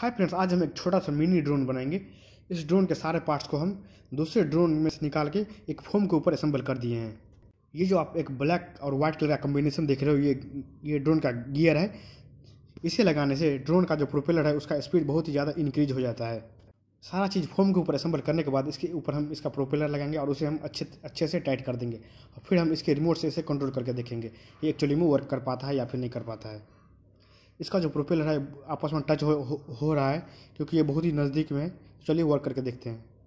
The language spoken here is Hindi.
हाय फ्रेंड्स आज हम एक छोटा सा मिनी ड्रोन बनाएंगे इस ड्रोन के सारे पार्ट्स को हम दूसरे ड्रोन में से निकाल के एक फोम के ऊपर असेंबल कर दिए हैं ये जो आप एक ब्लैक और वाइट कलर का कम्बिनेशन देख रहे हो ये ये ड्रोन का गियर है इसे लगाने से ड्रोन का जो प्रोपेलर है उसका स्पीड बहुत ही ज़्यादा इंक्रीज हो जाता है सारा चीज़ फोम के ऊपर असेंबल करने के बाद इसके ऊपर हम इसका प्रोपेलर लगाएंगे और उसे हम अच्छे अच्छे से टाइट कर देंगे और फिर हम इसके रिमोट से इसे कंट्रोल करके देखेंगे ये एक्चुअली में वर्क कर पाता है या फिर नहीं कर पाता है इसका जो प्रोपेलर है आपस में टच हो, हो, हो रहा है क्योंकि ये बहुत ही नज़दीक में है तो चलिए वर्क करके देखते हैं